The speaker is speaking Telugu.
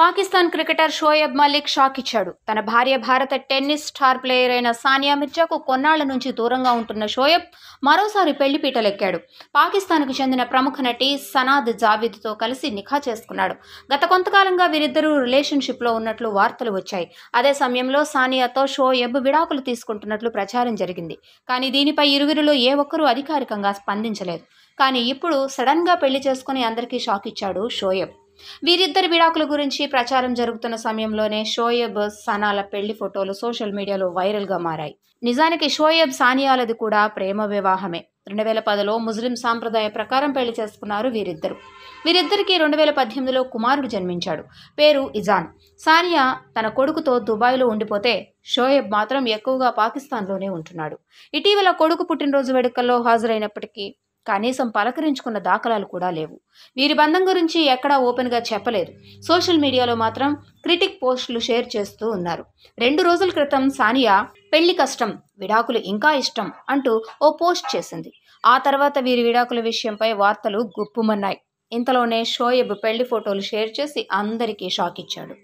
పాకిస్తాన్ క్రికెటర్ షోయబ్ మలిక్ షాక్ ఇచ్చాడు తన భార్య భారత టెన్నిస్ స్టార్ ప్లేయర్ అయిన సానియా మిర్జాకు కొన్నాళ్ల నుంచి దూరంగా ఉంటున్న షోయబ్ మరోసారి పెళ్లి పీటలెక్కాడు పాకిస్తాన్కు చెందిన ప్రముఖ నటి సనాద్ జావీద్తో కలిసి నిఖా చేసుకున్నాడు గత కొంతకాలంగా వీరిద్దరూ రిలేషన్షిప్లో ఉన్నట్లు వార్తలు వచ్చాయి అదే సమయంలో సానియాతో షోయబ్ విడాకులు తీసుకుంటున్నట్లు ప్రచారం జరిగింది కానీ దీనిపై ఇరువురిలో ఏ ఒక్కరూ అధికారికంగా స్పందించలేదు కానీ ఇప్పుడు సడన్గా పెళ్లి చేసుకుని అందరికీ షాక్ ఇచ్చాడు షోయబ్ వీరిద్దరి విడాకుల గురించి ప్రచారం జరుగుతున్న సమయంలోనే షోయబ్ సనాల పెళ్లి ఫోటోలు సోషల్ మీడియాలో వైరల్గా మారాయి నిజానికి షోయబ్ సానియాలది కూడా ప్రేమ వివాహమే రెండు వేల పదిలో ముస్లిం సాంప్రదాయ ప్రకారం పెళ్లి చేసుకున్నారు వీరిద్దరు వీరిద్దరికీ రెండు వేల పద్దెనిమిదిలో కుమారుడు జన్మించాడు పేరు ఇజాన్ సానియా తన కొడుకుతో దుబాయ్లో ఉండిపోతే షోయబ్ మాత్రం ఎక్కువగా పాకిస్తాన్లోనే ఉంటున్నాడు ఇటీవల కొడుకు పుట్టినరోజు వేడుకల్లో హాజరైనప్పటికీ కనీసం పలకరించుకున్న దాఖలాలు కూడా లేవు వీరి బంధం గురించి ఎక్కడా ఓపెన్గా చెప్పలేదు సోషల్ మీడియాలో మాత్రం క్రిటిక్ పోస్టులు షేర్ చేస్తూ ఉన్నారు రెండు రోజుల క్రితం సానియా పెళ్లి కష్టం విడాకులు ఇంకా ఇష్టం అంటూ ఓ పోస్ట్ చేసింది ఆ తర్వాత వీరి విడాకుల విషయంపై వార్తలు గుప్పుమన్నాయి ఇంతలోనే షోయబ్ పెళ్లి ఫోటోలు షేర్ చేసి అందరికీ షాక్ ఇచ్చాడు